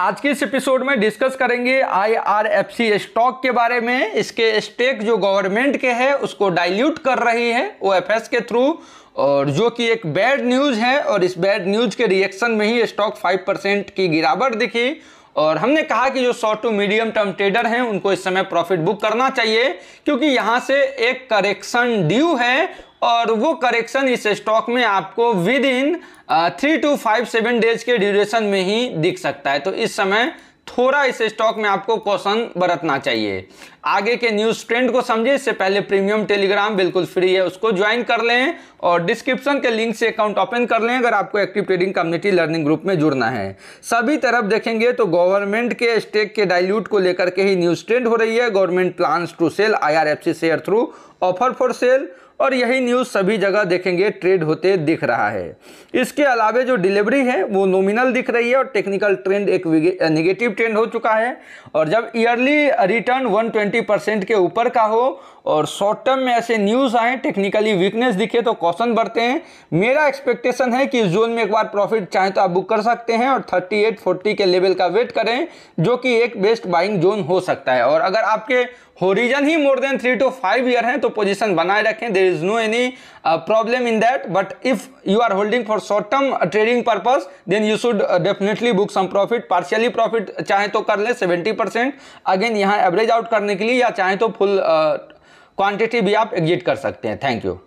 आज के इस एपिसोड में डिस्कस करेंगे आईआरएफसी स्टॉक के बारे में इसके स्टेक जो गवर्नमेंट के है उसको डाइल्यूट कर रही है ओएफएस के थ्रू और जो कि एक बैड न्यूज़ है और इस बैड न्यूज़ के रिएक्शन में ही स्टॉक 5 परसेंट की गिरावट दिखी और हमने कहा कि जो short to medium term trader हैं उनको इस समय प्रॉफिट बुक करना चाहिए क्योंकि यहाँ से एक करेक्शन ड्यू है और वो करेक्शन इस स्टॉक में आपको within three to five seven days के ड्यूरेशन में ही दिख सकता है तो इस समय थोड़ा इस स्टॉक में आपको क्वेश्चन बरतना चाहिए आगे के न्यूज ट्रेंड को समझे इससे पहले प्रीमियम टेलीग्राम बिल्कुल फ्री है उसको ज्वाइन कर लें और डिस्क्रिप्शन के लिंक से अकाउंट ओपन कर लें अगर आपको active trading community learning group में जुड़ना है सभी तरफ देखेंगे तो गवर्नमेंट के स्टेक के डायल्यूट को लेकर के ही न्यूज ट्रेंड हो रही है government plan to sell I share through offer for sale और यही न्यूज़ सभी जगह देखेंगे ट्रेड होते दिख रहा है इसके अलावे जो डिलीवरी है वो नोमिनल दिख रही है और टेक्निकल ट्रेंड एक निगेटिव ट्रेंड हो चुका है और जब ईयरली रिटर्न 120 परसेंट के ऊपर का हो और शॉर्ट टर्म में ऐसे न्यूज़ आए टेक्निकली वीकनेस दिखे तो कौशन बढ़ते हैं मेरा एक्सपेक्टेशन है कि इस जोन में एक बार प्रॉफिट चाहे तो आप बुक कर सकते हैं और थर्टी एट के लेवल का वेट करें जो कि एक बेस्ट बाइंग जोन हो सकता है और अगर आपके होरिजन ही more than three to five year हैं तो पोजिशन बनाए रखें there is no any uh, problem in that but if you are holding for short term uh, trading purpose then you should uh, definitely book some profit partially profit chahe to kar le 70 again yahan average out karne ke liye ya chahe to full uh, quantity bhi aap exit kar sakte hain thank you